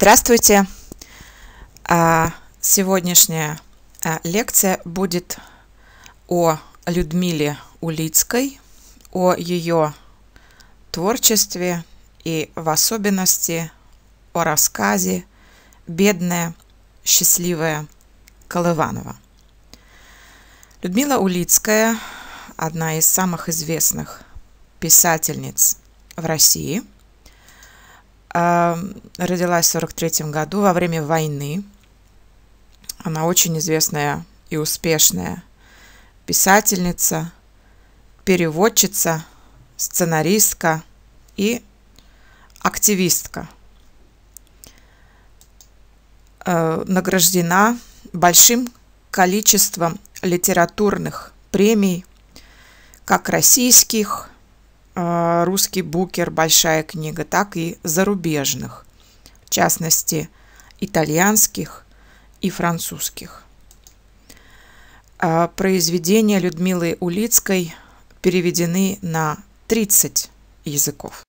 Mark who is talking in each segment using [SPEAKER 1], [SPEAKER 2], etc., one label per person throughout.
[SPEAKER 1] Здравствуйте! А, сегодняшняя а, лекция будет о Людмиле Улицкой, о ее творчестве и в особенности о рассказе «Бедная, счастливая Колыванова». Людмила Улицкая – одна из самых известных писательниц в России – родилась в 43 году во время войны. Она очень известная и успешная писательница, переводчица, сценаристка и активистка. Э, награждена большим количеством литературных премий, как российских, а, русский букер «Большая книга», так и зарубежных, в частности, итальянских и французских. А, произведения Людмилы Улицкой переведены на 30 языков.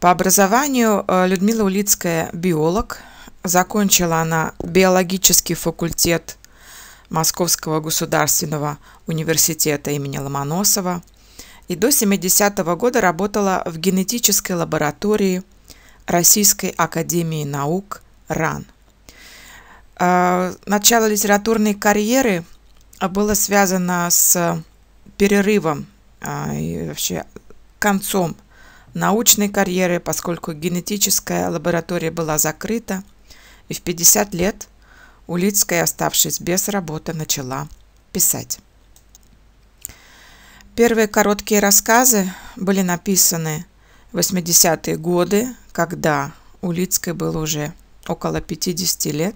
[SPEAKER 1] По образованию а, Людмила Улицкая – биолог. Закончила она биологический факультет Московского государственного университета имени Ломоносова – и до 70 -го года работала в генетической лаборатории Российской академии наук РАН. А, начало литературной карьеры было связано с перерывом а, и вообще концом научной карьеры, поскольку генетическая лаборатория была закрыта, и в 50 лет Улицкая, оставшись без работы, начала писать. Первые короткие рассказы были написаны в 80-е годы, когда Улицкой было уже около 50 лет.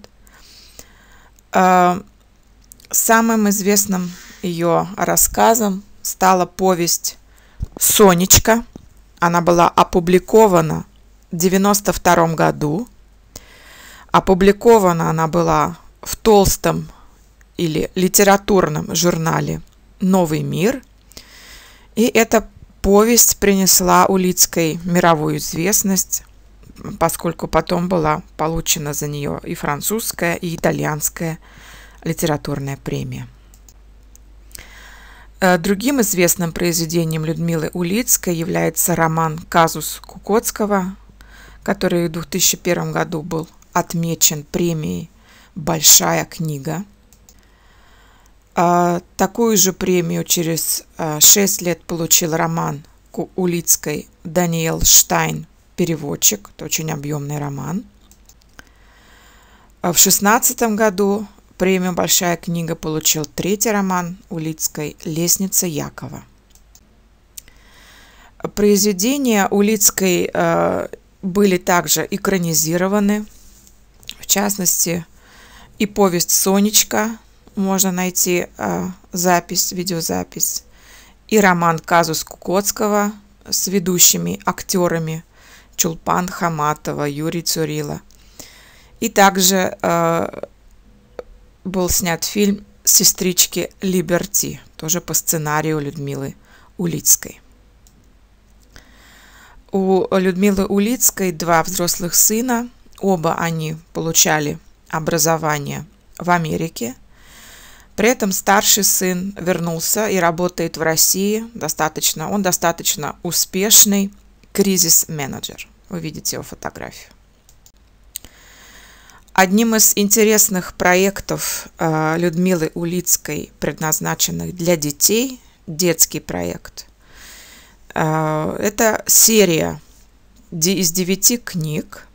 [SPEAKER 1] А, самым известным ее рассказом стала повесть «Сонечка». Она была опубликована в 92 году. Опубликована она была в толстом или литературном журнале «Новый мир», и эта повесть принесла Улицкой мировую известность, поскольку потом была получена за нее и французская, и итальянская литературная премия. Э, другим известным произведением Людмилы Улицкой является роман «Казус Кукоцкого», который в 2001 году был отмечен премией «Большая книга». А, такую же премию через 6 а, лет получил роман Улицкой «Даниэл Штайн. Переводчик». Это очень объемный роман. А в шестнадцатом году премию «Большая книга» получил третий роман Улицкой «Лестница Якова». Произведения Улицкой были также экранизированы, в частности, и повесть «Сонечка», можно найти э, запись, видеозапись и роман «Казус Кукоцкого» с ведущими актерами Чулпан Хаматова, Юрий Цурила. И также э, был снят фильм «Сестрички Либерти», тоже по сценарию Людмилы Улицкой. У Людмилы Улицкой два взрослых сына, оба они получали образование в Америке – при этом старший сын вернулся и работает в России достаточно. Он достаточно успешный кризис-менеджер. Вы видите его фотографию. Одним из интересных проектов э, Людмилы Улицкой, предназначенных для детей, детский проект, э, это серия из девяти книг,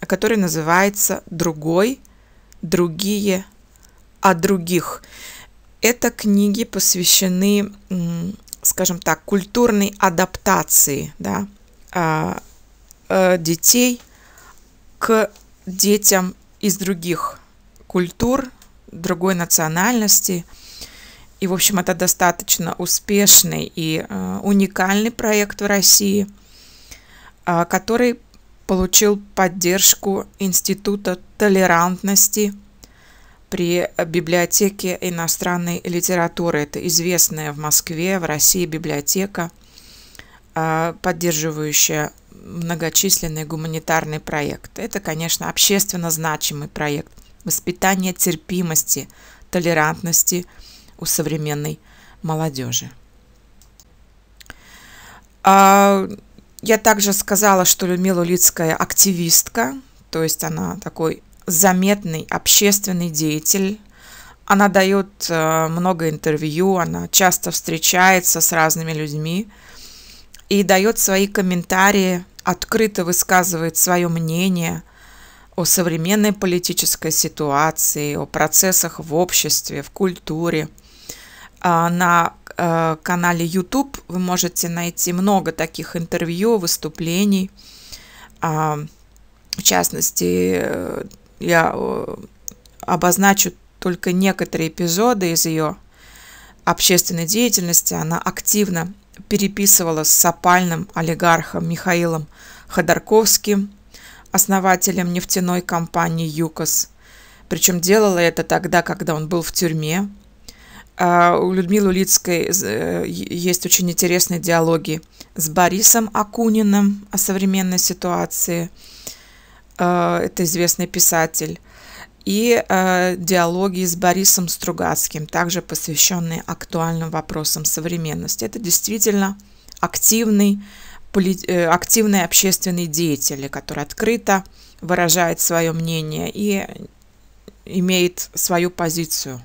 [SPEAKER 1] которая называется «Другой, другие, о других. Это книги посвящены, скажем так, культурной адаптации да, а, э, детей к детям из других культур, другой национальности. И, в общем, это достаточно успешный и э, уникальный проект в России, а, который получил поддержку Института толерантности – при библиотеке иностранной литературы. Это известная в Москве, в России библиотека, а, поддерживающая многочисленный гуманитарный проект. Это, конечно, общественно значимый проект воспитания терпимости, толерантности у современной молодежи. А, я также сказала, что Людмила Улицкая активистка, то есть она такой заметный общественный деятель. Она дает э, много интервью, она часто встречается с разными людьми и дает свои комментарии, открыто высказывает свое мнение о современной политической ситуации, о процессах в обществе, в культуре. А, на э, канале YouTube вы можете найти много таких интервью, выступлений. А, в частности, э, я э, обозначу только некоторые эпизоды из ее общественной деятельности. Она активно переписывала с сопальным олигархом Михаилом Ходорковским, основателем нефтяной компании «ЮКОС». Причем делала это тогда, когда он был в тюрьме. А у Людмилы Улицкой э, есть очень интересные диалоги с Борисом Акуниным о современной ситуации – Э, это известный писатель, и э, диалоги с Борисом Стругацким, также посвященные актуальным вопросам современности. Это действительно активный, э, активные общественные деятели, который открыто выражает свое мнение и имеет свою позицию.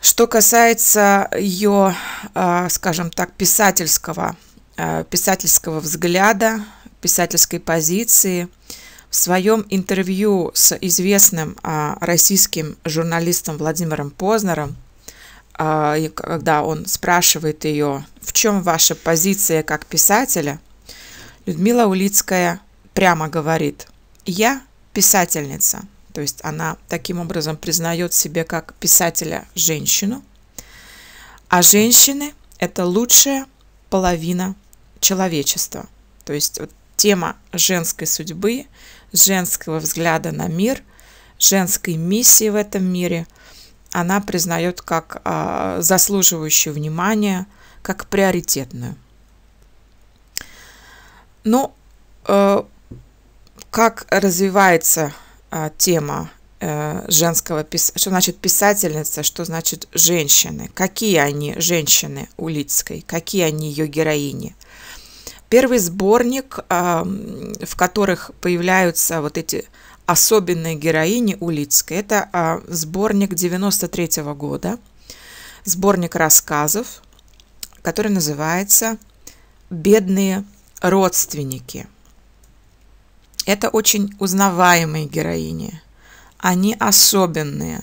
[SPEAKER 1] Что касается ее, скажем так, писательского, писательского взгляда, писательской позиции. В своем интервью с известным а, российским журналистом Владимиром Познером, а, когда он спрашивает ее, в чем ваша позиция как писателя, Людмила Улицкая прямо говорит, я писательница. То есть она таким образом признает себе как писателя женщину. А женщины – это лучшая половина человечества. То есть вот Тема женской судьбы, женского взгляда на мир, женской миссии в этом мире она признает как а, заслуживающую внимания, как приоритетную. Ну, э, как развивается а, тема э, женского писателя, что значит писательница, что значит женщины, какие они женщины у какие они ее героини – Первый сборник, а, в которых появляются вот эти особенные героини Улицкой, это а, сборник 93 -го года, сборник рассказов, который называется «Бедные родственники». Это очень узнаваемые героини. Они особенные.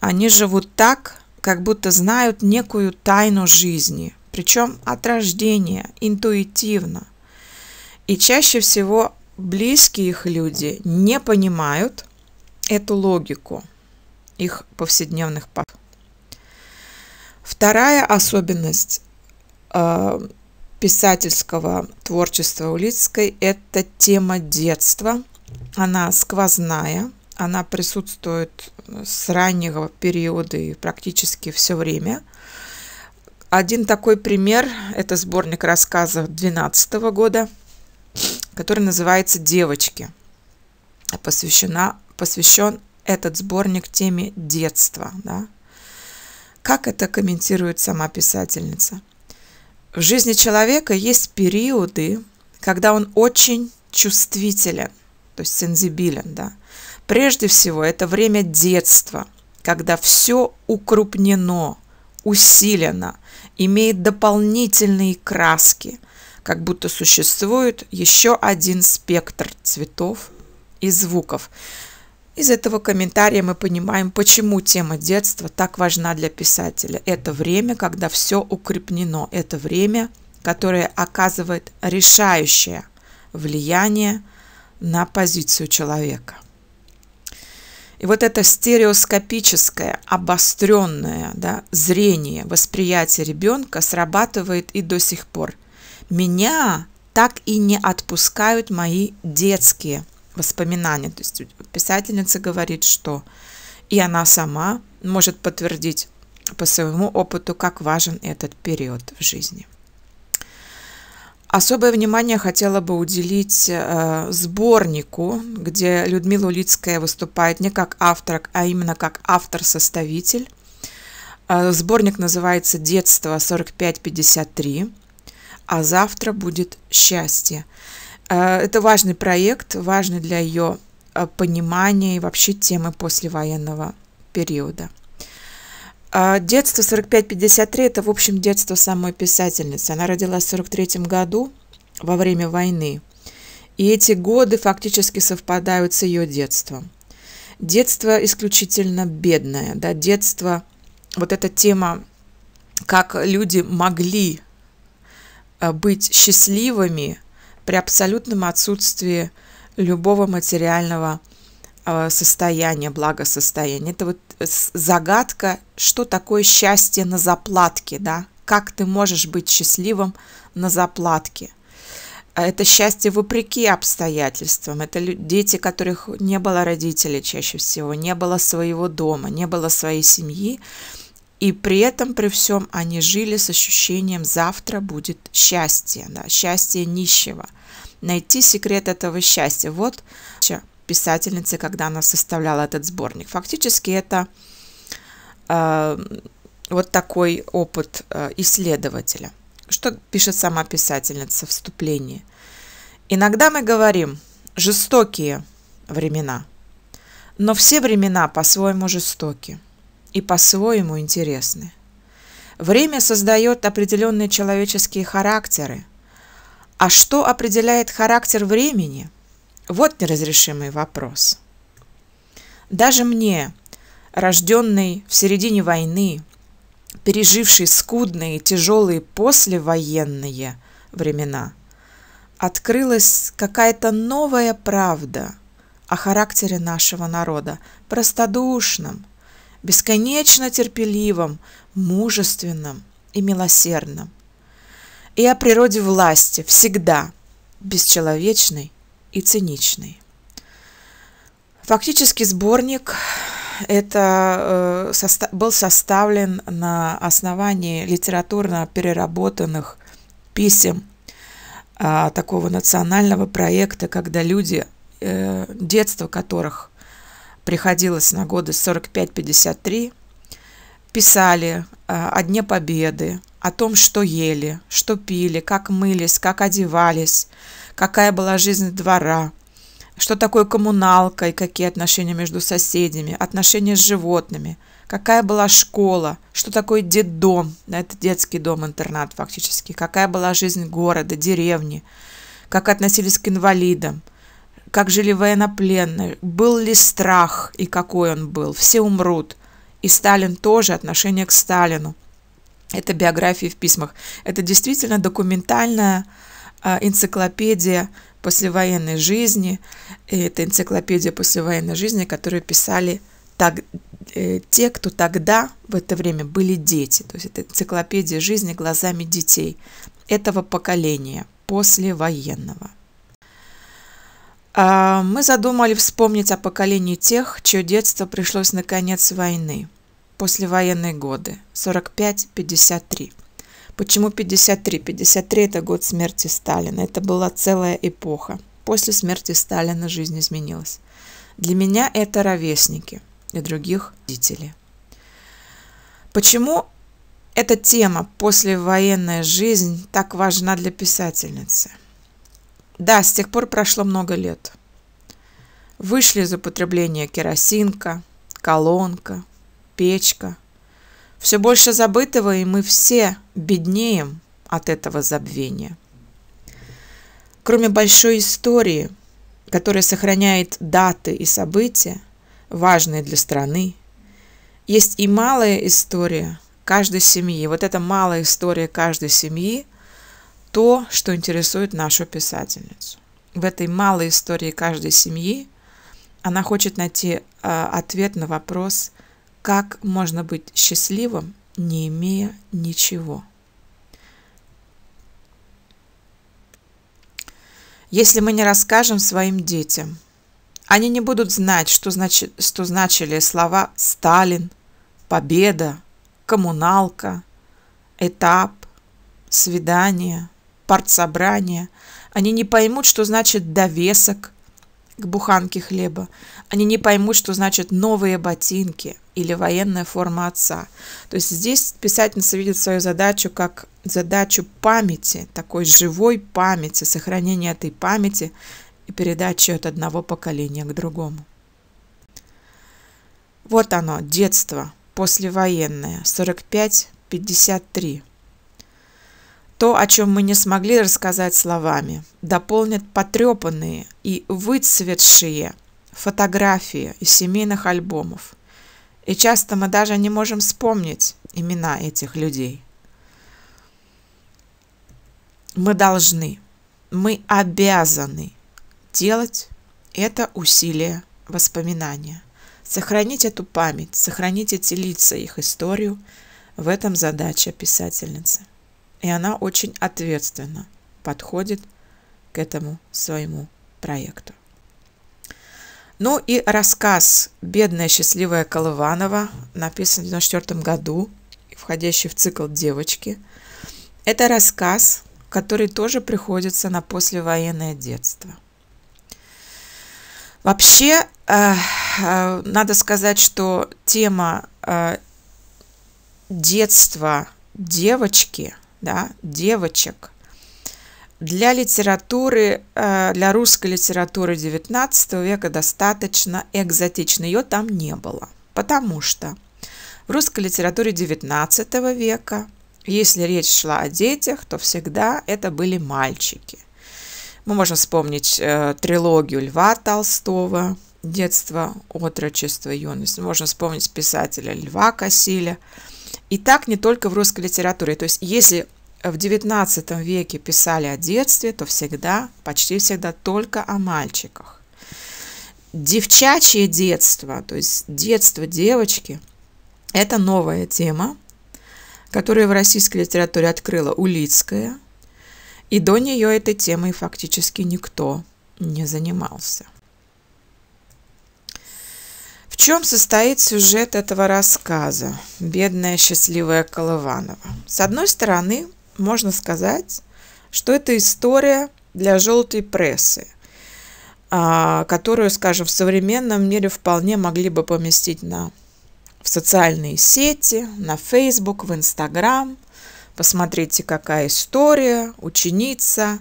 [SPEAKER 1] Они живут так, как будто знают некую тайну жизни – причем от рождения, интуитивно. И чаще всего близкие их люди не понимают эту логику их повседневных пап. Вторая особенность э, писательского творчества Улицкой – это тема детства. Она сквозная, она присутствует с раннего периода и практически все время – один такой пример – это сборник рассказов 2012 года, который называется «Девочки». Посвящена, посвящен этот сборник теме детства. Да? Как это комментирует сама писательница? В жизни человека есть периоды, когда он очень чувствителен, то есть сензибилен. Да? Прежде всего, это время детства, когда все укрупнено, усилено, имеет дополнительные краски, как будто существует еще один спектр цветов и звуков. Из этого комментария мы понимаем, почему тема детства так важна для писателя. Это время, когда все укреплено. Это время, которое оказывает решающее влияние на позицию человека. И вот это стереоскопическое, обостренное да, зрение, восприятие ребенка срабатывает и до сих пор. Меня так и не отпускают мои детские воспоминания. То есть писательница говорит, что и она сама может подтвердить по своему опыту, как важен этот период в жизни. Особое внимание хотела бы уделить э, сборнику, где Людмила Улицкая выступает не как автор, а именно как автор-составитель. Э, сборник называется «Детство 45-53», а завтра будет «Счастье». Э, это важный проект, важный для ее э, понимания и вообще темы послевоенного периода. А детство 45-53 – это, в общем, детство самой писательницы. Она родилась в 43 году во время войны. И эти годы фактически совпадают с ее детством. Детство исключительно бедное. Да? Детство, вот эта тема, как люди могли э, быть счастливыми при абсолютном отсутствии любого материального Э, состояние, благосостояние. Это вот э, загадка, что такое счастье на заплатке, да? Как ты можешь быть счастливым на заплатке? А это счастье вопреки обстоятельствам. Это дети, которых не было родителей чаще всего, не было своего дома, не было своей семьи. И при этом, при всем, они жили с ощущением «завтра будет счастье», да, счастье нищего. Найти секрет этого счастья. Вот писательницы, когда она составляла этот сборник. Фактически это э, вот такой опыт э, исследователя. Что пишет сама писательница в вступлении? Иногда мы говорим «жестокие времена», но все времена по-своему жестоки и по-своему интересны. Время создает определенные человеческие характеры. А что определяет характер времени – вот неразрешимый вопрос. Даже мне, рожденной в середине войны, пережившей скудные, тяжелые послевоенные времена, открылась какая-то новая правда о характере нашего народа, простодушном, бесконечно терпеливом, мужественном и милосердном, и о природе власти, всегда бесчеловечной и циничный. Фактически сборник это э, был составлен на основании литературно переработанных писем а, такого национального проекта, когда люди, э, детство которых приходилось на годы 45-53, писали а, о Дне Победы, о том, что ели, что пили, как мылись, как одевались, какая была жизнь двора, что такое коммуналка и какие отношения между соседями, отношения с животными, какая была школа, что такое детдом, это детский дом-интернат фактически, какая была жизнь города, деревни, как относились к инвалидам, как жили военнопленные, был ли страх и какой он был, все умрут. И Сталин тоже, отношение к Сталину. Это биографии в письмах. Это действительно документальная а, энциклопедия послевоенной жизни. И это энциклопедия послевоенной жизни, которую писали так, э, те, кто тогда в это время были дети. То есть это энциклопедия жизни глазами детей этого поколения послевоенного. А мы задумали вспомнить о поколении тех, чье детство пришлось на конец войны, послевоенные годы, 45-53. Почему 53? 53 – это год смерти Сталина. Это была целая эпоха. После смерти Сталина жизнь изменилась. Для меня это ровесники и других родителей. Почему эта тема «Послевоенная жизнь» так важна для писательницы? Да, с тех пор прошло много лет. Вышли из употребления керосинка, колонка, печка, все больше забытого, и мы все беднеем от этого забвения. Кроме большой истории, которая сохраняет даты и события, важные для страны, есть и малая история каждой семьи. Вот эта малая история каждой семьи – то, что интересует нашу писательницу. В этой малой истории каждой семьи она хочет найти а, ответ на вопрос – как можно быть счастливым, не имея ничего? Если мы не расскажем своим детям, они не будут знать, что, значит, что значили слова «Сталин», «Победа», «Коммуналка», «Этап», «Свидание», «Партсобрание». Они не поймут, что значит «довесок», к буханке хлеба. Они не поймут, что значит новые ботинки или военная форма отца. То есть здесь писательница видит свою задачу как задачу памяти, такой живой памяти, сохранения этой памяти и передачи от одного поколения к другому. Вот оно, детство, послевоенное, 45-53. То, о чем мы не смогли рассказать словами, дополнят потрепанные и выцветшие фотографии из семейных альбомов. И часто мы даже не можем вспомнить имена этих людей. Мы должны, мы обязаны делать это усилие воспоминания. Сохранить эту память, сохранить эти лица, их историю. В этом задача писательницы. И она очень ответственно подходит к этому своему проекту. Ну и рассказ «Бедная счастливая Колыванова», написан в 1994 году, входящий в цикл «Девочки». Это рассказ, который тоже приходится на послевоенное детство. Вообще, э, э, надо сказать, что тема э, детства девочки – да, девочек. Для литературы, э, для русской литературы XIX века достаточно экзотично. Ее там не было, потому что в русской литературе XIX века, если речь шла о детях, то всегда это были мальчики. Мы можем вспомнить э, трилогию Льва Толстого «Детство, отрочество, юность». Можно вспомнить писателя Льва Кассиля – и так не только в русской литературе. То есть если в XIX веке писали о детстве, то всегда, почти всегда только о мальчиках. Девчачье детство, то есть детство девочки, это новая тема, которую в российской литературе открыла Улицкая, и до нее этой темой фактически никто не занимался чем состоит сюжет этого рассказа «Бедная счастливая Колыванова»? С одной стороны, можно сказать, что это история для желтой прессы, а, которую, скажем, в современном мире вполне могли бы поместить на, в социальные сети, на Facebook, в Instagram. Посмотрите, какая история. Ученица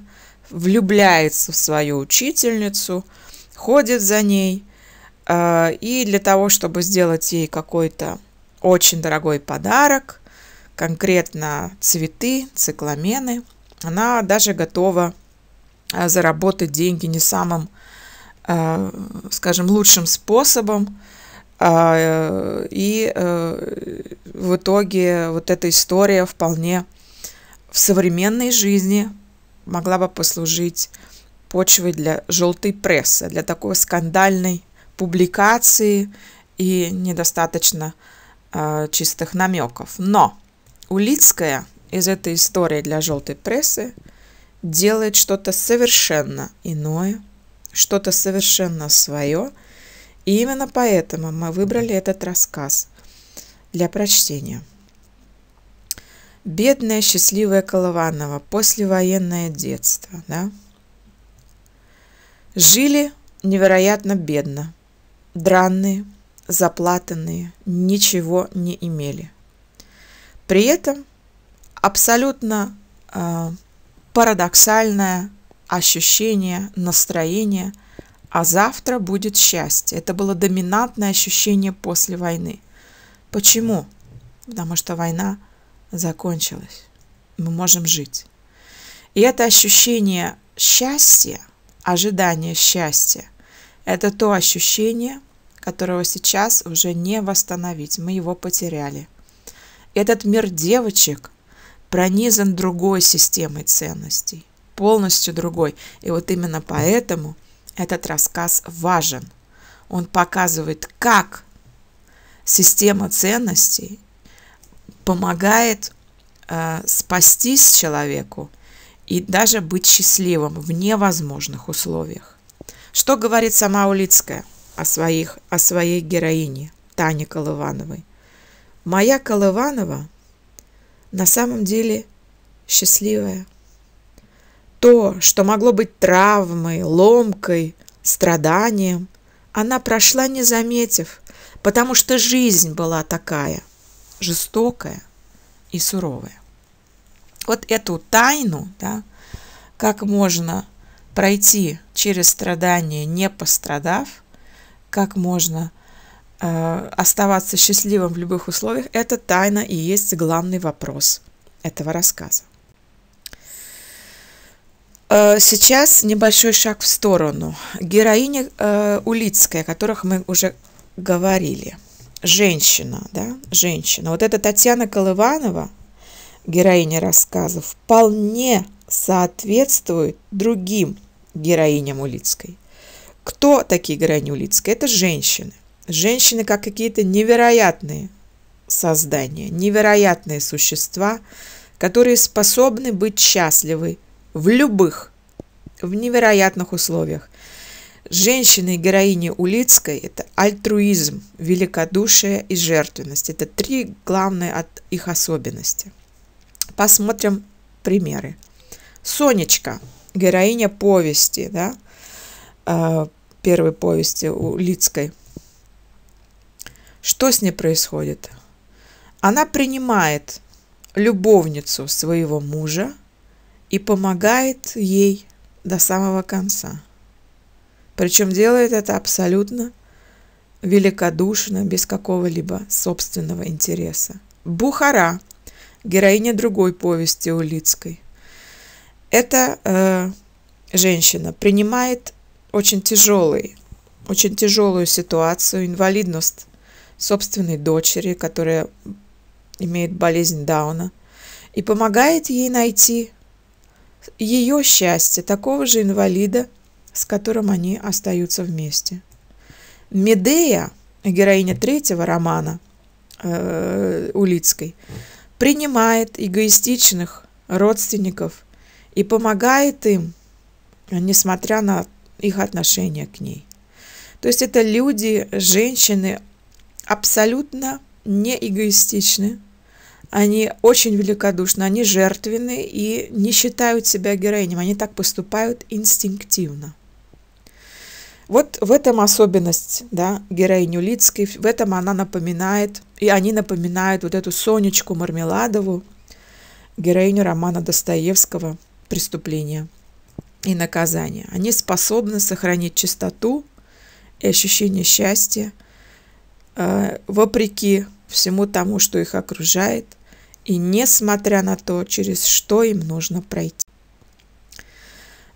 [SPEAKER 1] влюбляется в свою учительницу, ходит за ней – Э, и для того, чтобы сделать ей какой-то очень дорогой подарок, конкретно цветы, цикламены, она даже готова э, заработать деньги не самым, э, скажем, лучшим способом. И в итоге вот эта история вполне в современной жизни могла бы послужить почвой для желтой прессы, для такой скандальной публикации и недостаточно э, чистых намеков. Но Улицкая из этой истории для желтой прессы делает что-то совершенно иное, что-то совершенно свое. И именно поэтому мы выбрали этот рассказ для прочтения. Бедная, счастливая Колованова, послевоенное детство, да? Жили невероятно бедно – дранные, заплатанные, ничего не имели. При этом абсолютно э, парадоксальное ощущение, настроение, а завтра будет счастье. Это было доминантное ощущение после войны. Почему? Потому что война закончилась. Мы можем жить. И это ощущение счастья, ожидание счастья – это то ощущение, которого сейчас уже не восстановить, мы его потеряли. Этот мир девочек пронизан другой системой ценностей, полностью другой. И вот именно поэтому этот рассказ важен. Он показывает, как система ценностей помогает э, спастись человеку и даже быть счастливым в невозможных условиях. Что говорит сама Улицкая о, своих, о своей героине Тане Колывановой? Моя Колыванова на самом деле счастливая. То, что могло быть травмой, ломкой, страданием, она прошла, не заметив, потому что жизнь была такая, жестокая и суровая. Вот эту тайну, да, как можно пройти через страдания, не пострадав, как можно э, оставаться счастливым в любых условиях, это тайна и есть главный вопрос этого рассказа. Э, сейчас небольшой шаг в сторону. Героиня э, Улицкая, о которых мы уже говорили. Женщина, да, женщина. Вот эта Татьяна Колыванова, героиня рассказа, вполне соответствует другим героиням Улицкой. Кто такие героини Улицкой? Это женщины. Женщины как какие-то невероятные создания, невероятные существа, которые способны быть счастливы в любых, в невероятных условиях. Женщины и героини Улицкой – это альтруизм, великодушие и жертвенность. Это три главные от их особенности. Посмотрим примеры. Сонечка – героиня повести, да, а, первой повести у Лицкой. Что с ней происходит? Она принимает любовницу своего мужа и помогает ей до самого конца. Причем делает это абсолютно великодушно, без какого-либо собственного интереса. Бухара, героиня другой повести Улицкой – эта э, женщина принимает очень тяжелый, очень тяжелую ситуацию, инвалидность собственной дочери, которая имеет болезнь Дауна, и помогает ей найти ее счастье, такого же инвалида, с которым они остаются вместе. Медея, героиня третьего романа э, Улицкой, принимает эгоистичных родственников и помогает им, несмотря на их отношение к ней. То есть это люди, женщины абсолютно не эгоистичны, они очень великодушны, они жертвенны и не считают себя героинями, они так поступают инстинктивно. Вот в этом особенность да, героини Улицкой, в этом она напоминает, и они напоминают вот эту Сонечку Мармеладову, героиню романа Достоевского – преступления и наказания. Они способны сохранить чистоту и ощущение счастья э, вопреки всему тому, что их окружает, и несмотря на то, через что им нужно пройти.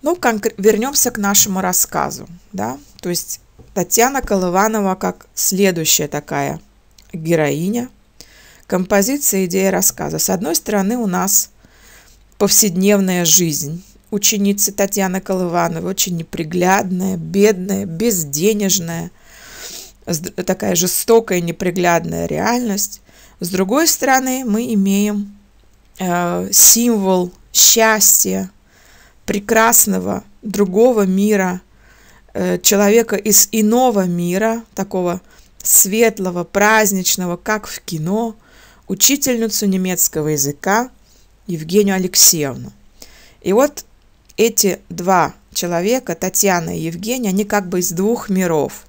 [SPEAKER 1] Ну, конкр- вернемся к нашему рассказу, да, то есть Татьяна Колыванова как следующая такая героиня. Композиция, идея рассказа. С одной стороны, у нас повседневная жизнь ученицы Татьяны Колывановой, очень неприглядная, бедная, безденежная, такая жестокая, неприглядная реальность. С другой стороны, мы имеем э, символ счастья, прекрасного другого мира, э, человека из иного мира, такого светлого, праздничного, как в кино, учительницу немецкого языка – Евгению Алексеевну. И вот эти два человека, Татьяна и Евгения, они как бы из двух миров,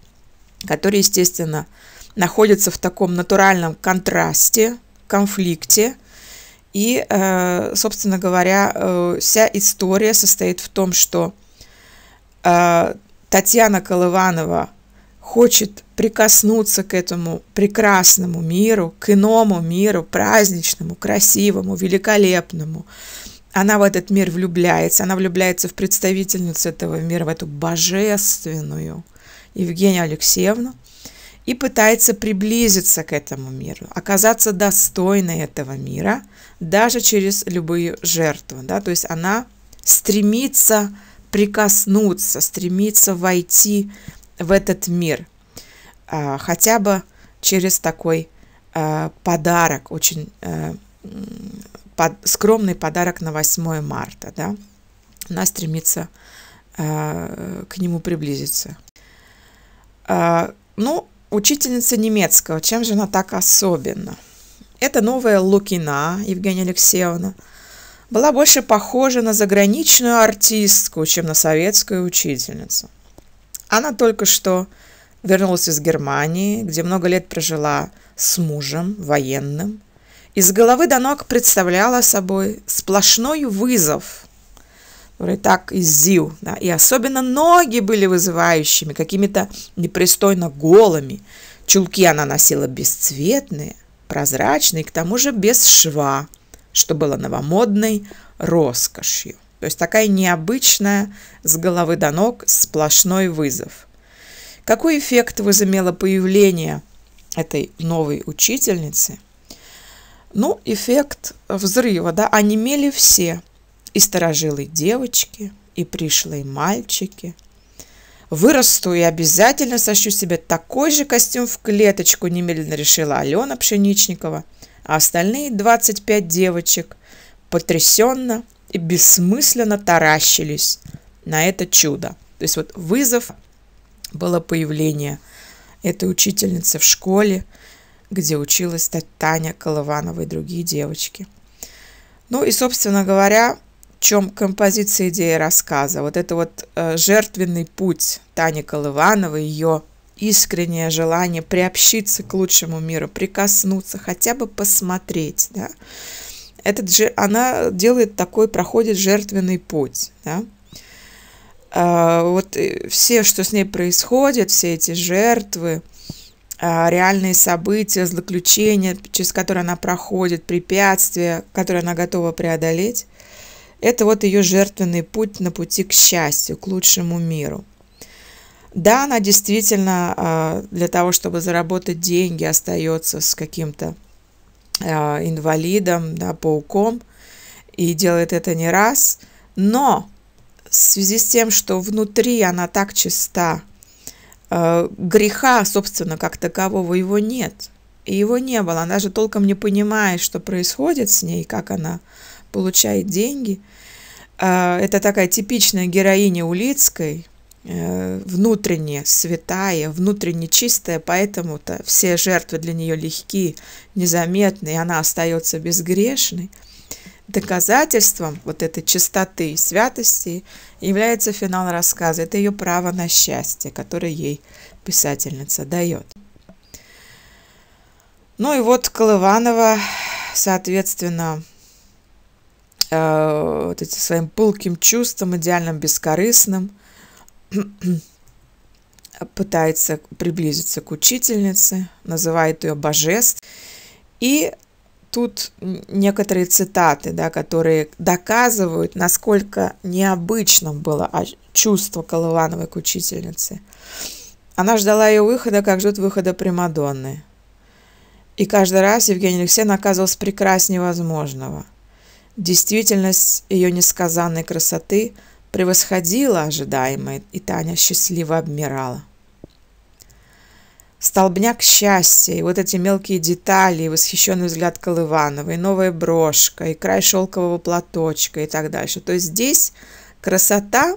[SPEAKER 1] которые, естественно, находятся в таком натуральном контрасте, конфликте. И, э, собственно говоря, э, вся история состоит в том, что э, Татьяна Колыванова хочет прикоснуться к этому прекрасному миру, к иному миру, праздничному, красивому, великолепному. Она в этот мир влюбляется, она влюбляется в представительницу этого мира, в эту божественную Евгению Алексеевну, и пытается приблизиться к этому миру, оказаться достойной этого мира, даже через любые жертвы. Да? То есть она стремится прикоснуться, стремится войти в этот мир, а, хотя бы через такой а, подарок, очень а, скромный подарок на 8 марта. Да? Она стремится к нему приблизиться. Ну, учительница немецкого, чем же она так особенна? это новая Лукина Евгения Алексеевна была больше похожа на заграничную артистку, чем на советскую учительницу – она только что вернулась из Германии, где много лет прожила с мужем, военным. Из головы до ног представляла собой сплошной вызов. Который так и зил, да, и особенно ноги были вызывающими, какими-то непристойно голыми. Чулки она носила бесцветные, прозрачные, к тому же без шва, что было новомодной роскошью. То есть такая необычная с головы до ног сплошной вызов. Какой эффект возымело появление этой новой учительницы? Ну, эффект взрыва, да, онемели все. И старожилые девочки, и пришлые мальчики. Вырасту и обязательно сощу себе такой же костюм в клеточку, немедленно решила Алена Пшеничникова. А остальные 25 девочек потрясенно и бессмысленно таращились на это чудо. То есть вот вызов было появление этой учительницы в школе, где училась Таня Колыванова и другие девочки. Ну и, собственно говоря, в чем композиция идеи рассказа. Вот это вот э, жертвенный путь Тани Колывановой, ее искреннее желание приобщиться к лучшему миру, прикоснуться, хотя бы посмотреть, да, этот же, она делает такой, проходит жертвенный путь. Да? А, вот э, все, что с ней происходит, все эти жертвы, а, реальные события, злоключения, через которые она проходит, препятствия, которые она готова преодолеть, это вот ее жертвенный путь на пути к счастью, к лучшему миру. Да, она действительно а, для того, чтобы заработать деньги, остается с каким-то Э, инвалидом, да, пауком, и делает это не раз. Но в связи с тем, что внутри она так чиста, э, греха, собственно, как такового его нет. И его не было. Она же толком не понимает, что происходит с ней, как она получает деньги. Э, это такая типичная героиня Улицкой, Э, внутренне святая, внутренне чистая, поэтому-то все жертвы для нее легкие, незаметные, она остается безгрешной. Доказательством вот этой чистоты и святости является финал рассказа. Это ее право на счастье, которое ей писательница дает. Ну и вот Колыванова, соответственно, э, вот этим своим пылким чувством, идеальным бескорыстным – пытается приблизиться к учительнице, называет ее божеств. И тут некоторые цитаты, да, которые доказывают, насколько необычным было чувство Колывановой к учительнице. Она ждала ее выхода, как ждут выхода Примадонны. И каждый раз Евгений Алексеевна оказывался прекраснее возможного. Действительность ее несказанной красоты – превосходила ожидаемое, и Таня счастливо обмирала. Столбняк счастья, и вот эти мелкие детали, и восхищенный взгляд Колыванова, и новая брошка, и край шелкового платочка, и так дальше. То есть здесь красота,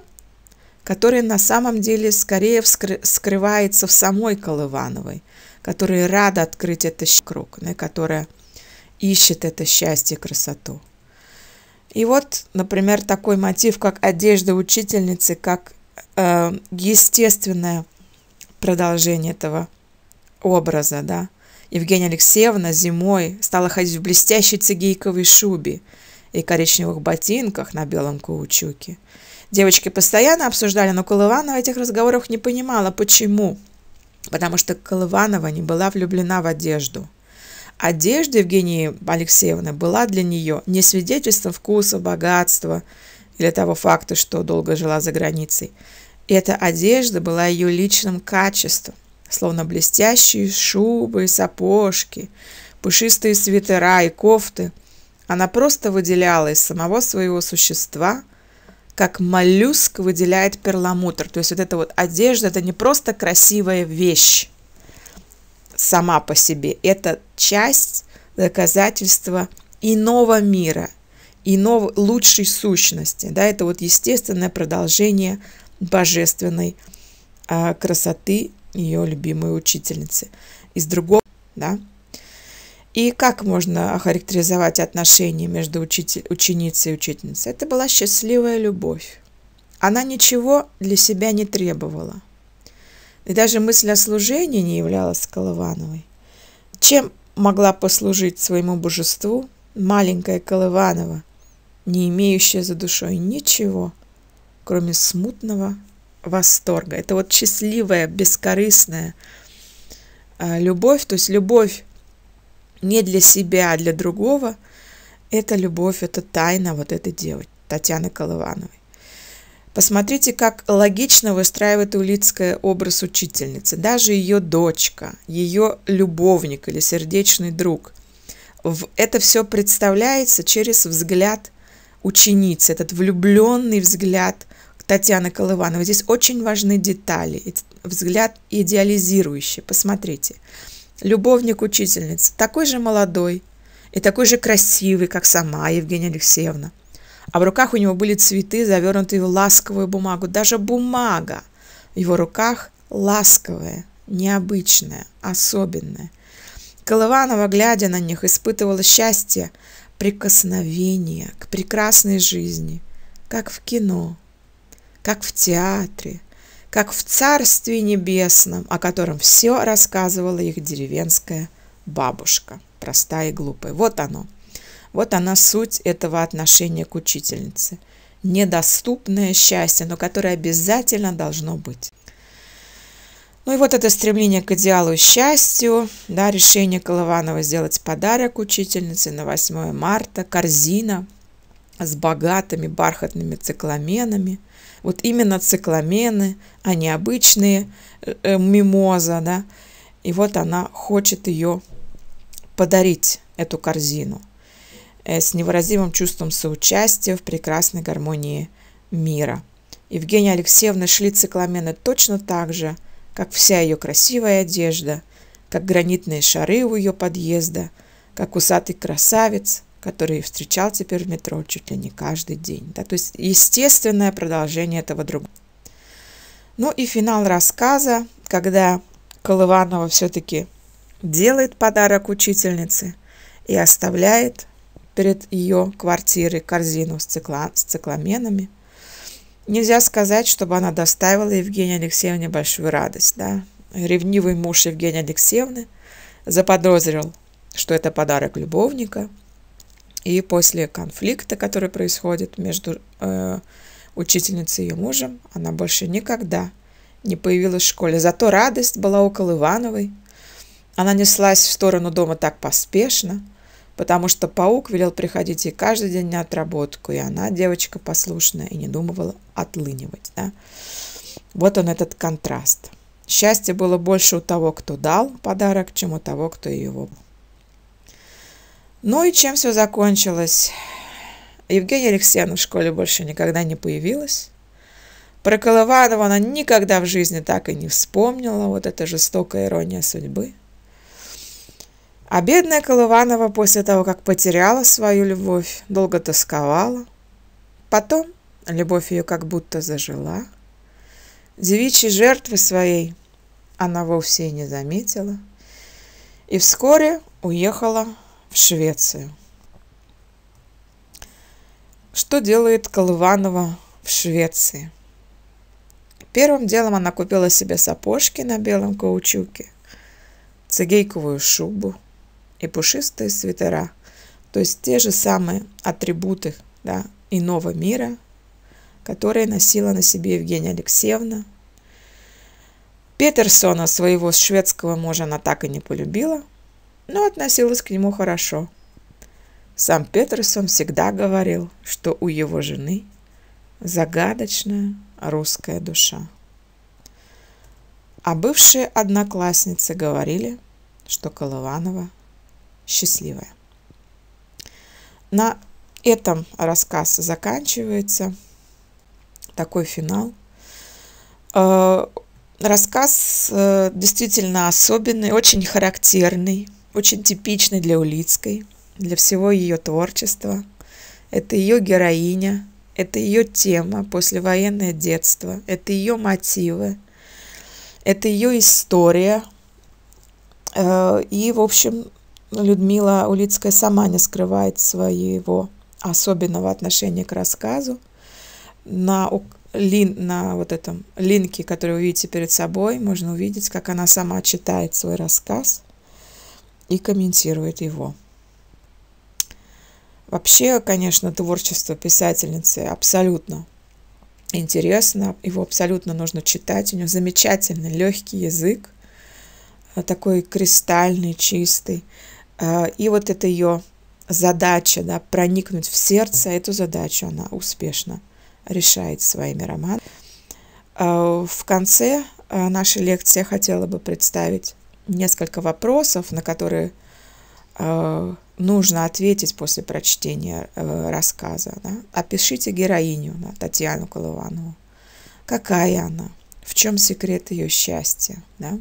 [SPEAKER 1] которая на самом деле скорее вскры- скрывается в самой Колывановой, которая рада открыть это круг, которая ищет это счастье и красоту. И вот, например, такой мотив, как одежда учительницы, как э, естественное продолжение этого образа, да. Евгения Алексеевна зимой стала ходить в блестящей цигейковой шубе и коричневых ботинках на белом каучуке. Девочки постоянно обсуждали, но Колыванова этих разговоров не понимала. Почему? Потому что Колыванова не была влюблена в одежду – Одежда Евгении Алексеевны была для нее не свидетельством вкуса, богатства или того факта, что долго жила за границей. Эта одежда была ее личным качеством, словно блестящие шубы и сапожки, пушистые свитера и кофты. Она просто выделяла из самого своего существа – как моллюск выделяет перламутр. То есть вот эта вот одежда – это не просто красивая вещь, сама по себе. Это часть доказательства иного мира, иного, лучшей сущности. Да, это вот естественное продолжение божественной а, красоты ее любимой учительницы. Из другого, да. И как можно охарактеризовать отношения между учитель, ученицей и учительницей? Это была счастливая любовь. Она ничего для себя не требовала. И даже мысль о служении не являлась Колывановой. Чем могла послужить своему божеству маленькая Колыванова, не имеющая за душой ничего, кроме смутного восторга? Это вот счастливая, бескорыстная а, любовь, то есть любовь не для себя, а для другого – это любовь, это тайна вот этой девочки, Татьяны Колывановой. Посмотрите, как логично выстраивает Улицкая образ учительницы. Даже ее дочка, ее любовник или сердечный друг. Это все представляется через взгляд ученицы, этот влюбленный взгляд Татьяны Колывановой. Здесь очень важны детали, взгляд идеализирующий. Посмотрите. Любовник учительницы, такой же молодой и такой же красивый, как сама Евгения Алексеевна – а в руках у него были цветы, завернутые в ласковую бумагу. Даже бумага в его руках ласковая, необычная, особенная. Колыванова, глядя на них, испытывала счастье прикосновения к прекрасной жизни, как в кино, как в театре, как в Царстве Небесном, о котором все рассказывала их деревенская бабушка, простая и глупая. Вот оно – вот она суть этого отношения к учительнице. Недоступное счастье, но которое обязательно должно быть. Ну и вот это стремление к идеалу и счастью, да, решение Колыванова сделать подарок учительнице на 8 марта, корзина с богатыми бархатными цикламенами. Вот именно цикламены, а не обычные э, э мимоза, да. И вот она хочет ее подарить, эту корзину. Э, с невыразимым чувством соучастия в прекрасной гармонии мира. Евгения Алексеевна шли цикламены точно так же, как вся ее красивая одежда, как гранитные шары у ее подъезда, как усатый красавец, который встречал теперь в метро чуть ли не каждый день. Да? То есть естественное продолжение этого другого. Ну и финал рассказа, когда Колыванова все-таки делает подарок учительнице и оставляет перед ее квартирой корзину с, цикла, с цикламенами. Нельзя сказать, чтобы она доставила Евгении Алексеевне большую радость. Да? Ревнивый муж Евгения Алексеевны заподозрил, что это подарок любовника. И после конфликта, который происходит между э, учительницей и мужем, она больше никогда не появилась в школе. Зато радость была около Ивановой. Она неслась в сторону дома так поспешно – потому что паук велел приходить ей каждый день на отработку, и она девочка послушная и не думала отлынивать. Да? Вот он этот контраст. Счастье было больше у того, кто дал подарок, чем у того, кто его. Ну и чем все закончилось? Евгения Алексеевна в школе больше никогда не появилась. Про Колыванова она никогда в жизни так и не вспомнила. Вот эта жестокая ирония судьбы – а бедная Колыванова после того, как потеряла свою любовь, долго тосковала. Потом любовь ее как будто зажила. Девичьей жертвы своей она вовсе и не заметила. И вскоре уехала в Швецию. Что делает Колыванова в Швеции? Первым делом она купила себе сапожки на белом каучуке, цигейковую шубу – и пушистые свитера. То есть те же самые атрибуты да, иного мира, которые носила на себе Евгения Алексеевна. Петерсона, своего шведского мужа, она так и не полюбила, но относилась к нему хорошо. Сам Петерсон всегда говорил, что у его жены загадочная русская душа. А бывшие одноклассницы говорили, что Колыванова счастливая. На этом рассказ заканчивается. Такой финал. Э, рассказ э, действительно особенный, очень характерный, очень типичный для Улицкой, для всего ее творчества. Это ее героиня, это ее тема, послевоенное детство, это ее мотивы, это ее история. Э, и, в общем, Людмила Улицкая сама не скрывает своего особенного отношения к рассказу. На, лин, на вот этом линке, который вы видите перед собой, можно увидеть, как она сама читает свой рассказ и комментирует его. Вообще, конечно, творчество писательницы абсолютно интересно, его абсолютно нужно читать. У нее замечательный легкий язык, такой кристальный, чистый. А, и вот это ее задача, да, проникнуть в сердце, эту задачу она успешно решает своими романами. А, в конце а, нашей лекции я хотела бы представить несколько вопросов, на которые нужно ответить после прочтения э, рассказа. Да? Опишите героиню да, Татьяну Колыванову. Какая она? В чем секрет ее счастья? Да?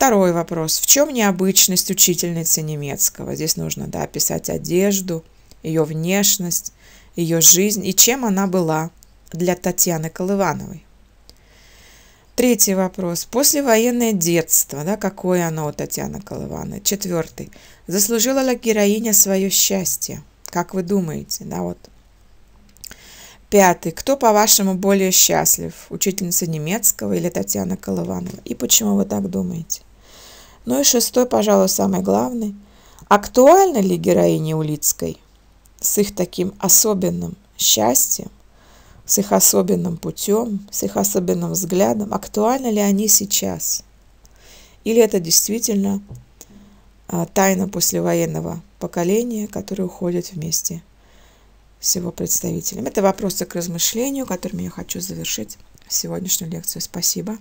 [SPEAKER 1] Второй вопрос. В чем необычность учительницы немецкого? Здесь нужно да, описать одежду, ее внешность, ее жизнь и чем она была для Татьяны Колывановой. Третий вопрос. Послевоенное детство, да, какое оно у Татьяны Колывановой? Четвертый. Заслужила ли героиня свое счастье? Как вы думаете, да, вот. Пятый. Кто, по-вашему, более счастлив? Учительница немецкого или Татьяна Колыванова? И почему вы так думаете? Ну и шестой, пожалуй, самый главный. Актуальна ли героиня Улицкой с их таким особенным счастьем, с их особенным путем, с их особенным взглядом, актуальны ли они сейчас? Или это действительно а, тайна послевоенного поколения, которое уходит вместе с его представителем? Это вопросы к размышлению, которыми я хочу завершить сегодняшнюю лекцию. Спасибо.